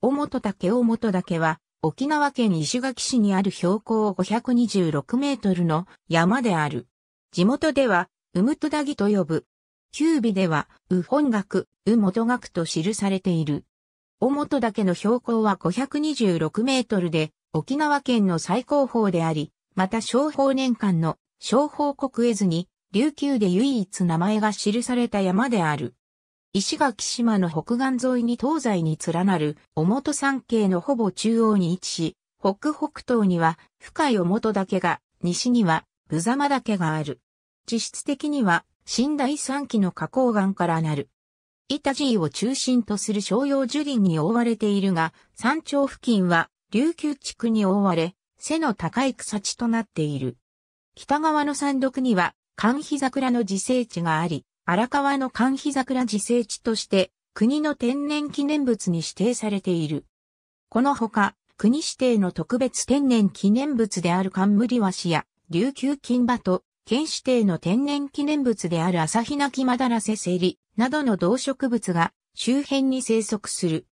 尾本岳尾本岳は、沖縄県石垣市にある標高526メートルの山である。地元では、うむとだぎと呼ぶ。九尾では、う本岳、う元岳と記されている。尾本岳の標高は526メートルで、沖縄県の最高峰であり、また商法年間の商法国絵図に、琉球で唯一名前が記された山である。石垣島の北岸沿いに東西に連なる、尾本山系のほぼ中央に位置し、北北東には深い尾本岳が、西には無様岳がある。実質的には、新大三期の花崗岩からなる。板地を中心とする商用樹林に覆われているが、山頂付近は琉球地区に覆われ、背の高い草地となっている。北側の山麓には、寒肥桜の自生地があり、荒川の寒肥桜自生地として国の天然記念物に指定されている。このほか、国指定の特別天然記念物である冠ワシや琉球金馬と、県指定の天然記念物である朝日ナきマダラセセリなどの動植物が周辺に生息する。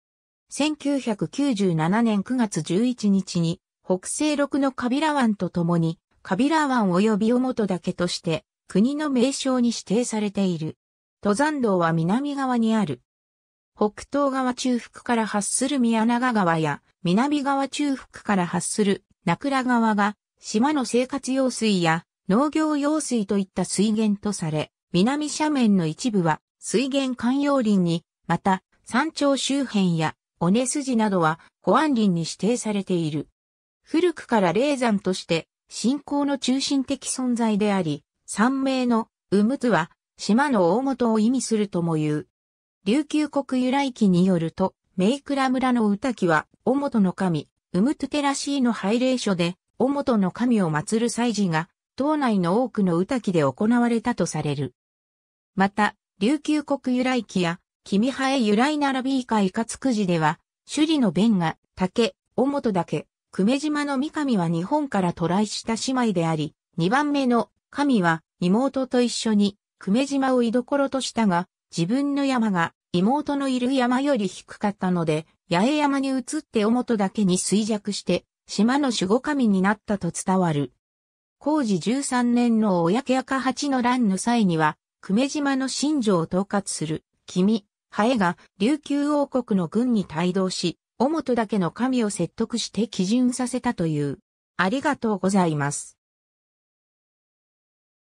1997年9月11日に北西六のカビラ湾と共にカビラ湾及び尾本岳として国の名称に指定されている。登山道は南側にある。北東側中腹から発する宮長川や、南側中腹から発する名倉川が、島の生活用水や農業用水といった水源とされ、南斜面の一部は水源関用林に、また山頂周辺や尾根筋などは保安林に指定されている。古くから霊山として信仰の中心的存在であり、三名のウムズは島の大元を意味するとも言う。琉球国由来記によると、メイクラ村の歌記は、大元の神、ウムトゥテラシーの拝礼所で、大元の神を祀る祭事が、島内の多くの歌記で行われたとされる。また、琉球国由来記や、君ハエ由来並び以下いかつくじでは、首里の弁が、竹、大本岳、久米島の三上は日本から渡来した姉妹であり、二番目の神は妹と一緒に久米島を居所としたが、自分の山が妹のいる山より低かったので、八重山に移って尾本だけに衰弱して、島の守護神になったと伝わる。工事13年の親家赤八の乱の際には、久米島の新城を統括する、君、ハエが琉球王国の軍に帯同し、尾本だけの神を説得して基準させたという。ありがとうございます。